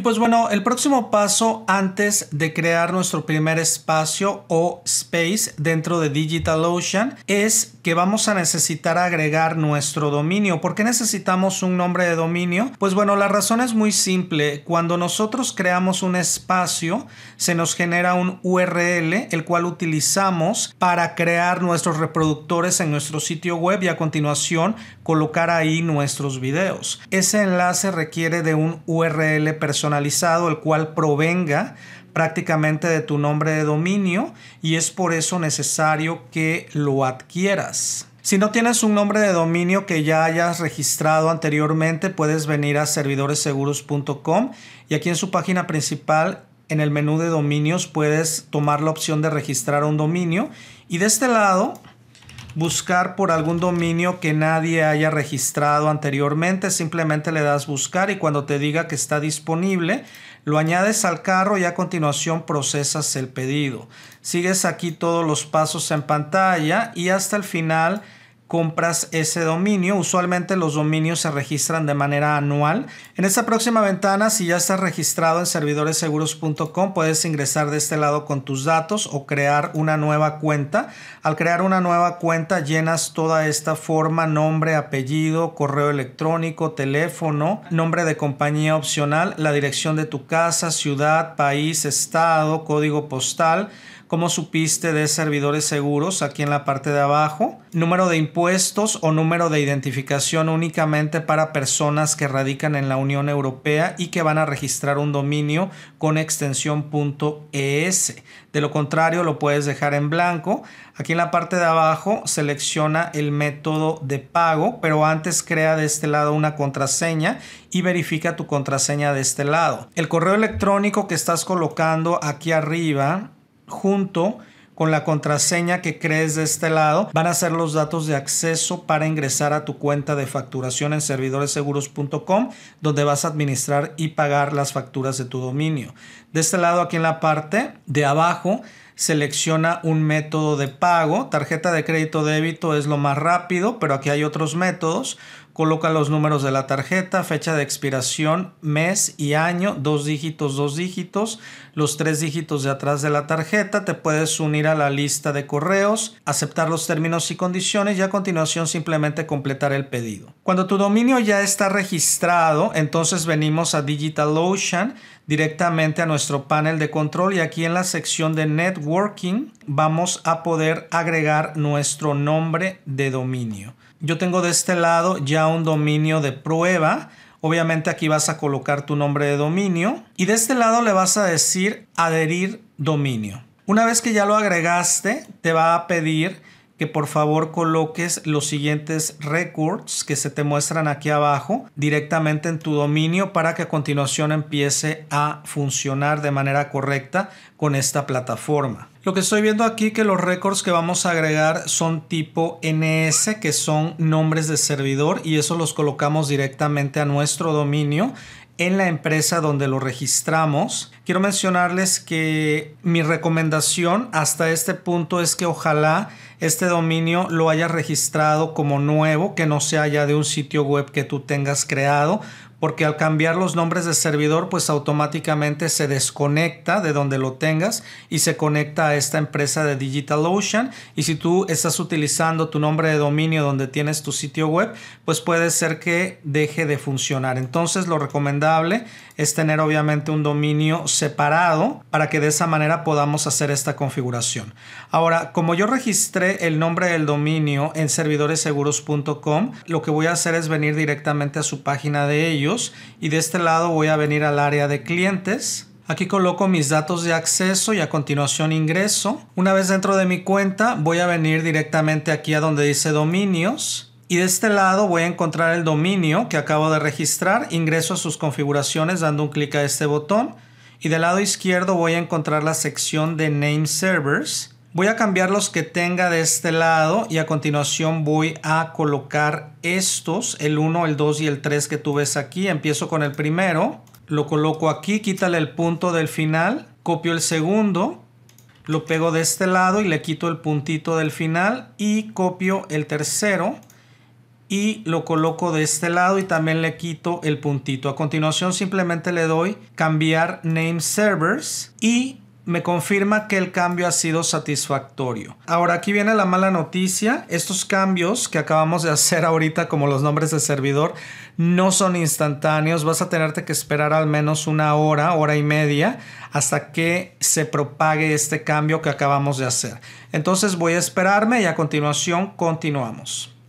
Y pues bueno, el próximo paso antes de crear nuestro primer espacio o space dentro de DigitalOcean es que vamos a necesitar agregar nuestro dominio. ¿Por qué necesitamos un nombre de dominio? Pues bueno, la razón es muy simple. Cuando nosotros creamos un espacio, se nos genera un URL, el cual utilizamos para crear nuestros reproductores en nuestro sitio web y a continuación colocar ahí nuestros videos. Ese enlace requiere de un URL personal el cual provenga prácticamente de tu nombre de dominio y es por eso necesario que lo adquieras. Si no tienes un nombre de dominio que ya hayas registrado anteriormente, puedes venir a servidoresseguros.com y aquí en su página principal, en el menú de dominios, puedes tomar la opción de registrar un dominio y de este lado buscar por algún dominio que nadie haya registrado anteriormente. Simplemente le das buscar y cuando te diga que está disponible, lo añades al carro y a continuación procesas el pedido. Sigues aquí todos los pasos en pantalla y hasta el final compras ese dominio. Usualmente los dominios se registran de manera anual. En esta próxima ventana, si ya estás registrado en servidoresseguros.com, puedes ingresar de este lado con tus datos o crear una nueva cuenta. Al crear una nueva cuenta, llenas toda esta forma, nombre, apellido, correo electrónico, teléfono, nombre de compañía opcional, la dirección de tu casa, ciudad, país, estado, código postal como supiste de servidores seguros aquí en la parte de abajo, número de impuestos o número de identificación únicamente para personas que radican en la Unión Europea y que van a registrar un dominio con extensión .es. De lo contrario, lo puedes dejar en blanco. Aquí en la parte de abajo selecciona el método de pago, pero antes crea de este lado una contraseña y verifica tu contraseña de este lado. El correo electrónico que estás colocando aquí arriba junto con la contraseña que crees de este lado van a ser los datos de acceso para ingresar a tu cuenta de facturación en servidoresseguros.com donde vas a administrar y pagar las facturas de tu dominio. De este lado aquí en la parte de abajo selecciona un método de pago. Tarjeta de crédito débito es lo más rápido, pero aquí hay otros métodos. Coloca los números de la tarjeta, fecha de expiración, mes y año, dos dígitos, dos dígitos, los tres dígitos de atrás de la tarjeta. Te puedes unir a la lista de correos, aceptar los términos y condiciones y a continuación simplemente completar el pedido. Cuando tu dominio ya está registrado, entonces venimos a DigitalOcean directamente a nuestro panel de control y aquí en la sección de networking vamos a poder agregar nuestro nombre de dominio. Yo tengo de este lado ya un dominio de prueba. Obviamente aquí vas a colocar tu nombre de dominio y de este lado le vas a decir adherir dominio. Una vez que ya lo agregaste, te va a pedir que por favor coloques los siguientes records que se te muestran aquí abajo directamente en tu dominio para que a continuación empiece a funcionar de manera correcta con esta plataforma. Lo que estoy viendo aquí que los records que vamos a agregar son tipo NS, que son nombres de servidor y eso los colocamos directamente a nuestro dominio en la empresa donde lo registramos. Quiero mencionarles que mi recomendación hasta este punto es que ojalá este dominio lo hayas registrado como nuevo, que no sea ya de un sitio web que tú tengas creado, porque al cambiar los nombres de servidor, pues automáticamente se desconecta de donde lo tengas y se conecta a esta empresa de DigitalOcean. Y si tú estás utilizando tu nombre de dominio donde tienes tu sitio web, pues puede ser que deje de funcionar. Entonces lo recomendable es tener obviamente un dominio separado para que de esa manera podamos hacer esta configuración. Ahora, como yo registré el nombre del dominio en servidoresseguros.com, lo que voy a hacer es venir directamente a su página de ellos y de este lado voy a venir al área de clientes. Aquí coloco mis datos de acceso y a continuación ingreso. Una vez dentro de mi cuenta voy a venir directamente aquí a donde dice dominios y de este lado voy a encontrar el dominio que acabo de registrar, ingreso a sus configuraciones dando un clic a este botón y del lado izquierdo voy a encontrar la sección de Name Servers Voy a cambiar los que tenga de este lado y a continuación voy a colocar estos, el 1, el 2 y el 3 que tú ves aquí. Empiezo con el primero, lo coloco aquí, quítale el punto del final, copio el segundo, lo pego de este lado y le quito el puntito del final y copio el tercero y lo coloco de este lado y también le quito el puntito. A continuación simplemente le doy cambiar name servers y me confirma que el cambio ha sido satisfactorio. Ahora aquí viene la mala noticia. Estos cambios que acabamos de hacer ahorita como los nombres de servidor no son instantáneos. Vas a tenerte que esperar al menos una hora, hora y media hasta que se propague este cambio que acabamos de hacer. Entonces voy a esperarme y a continuación continuamos.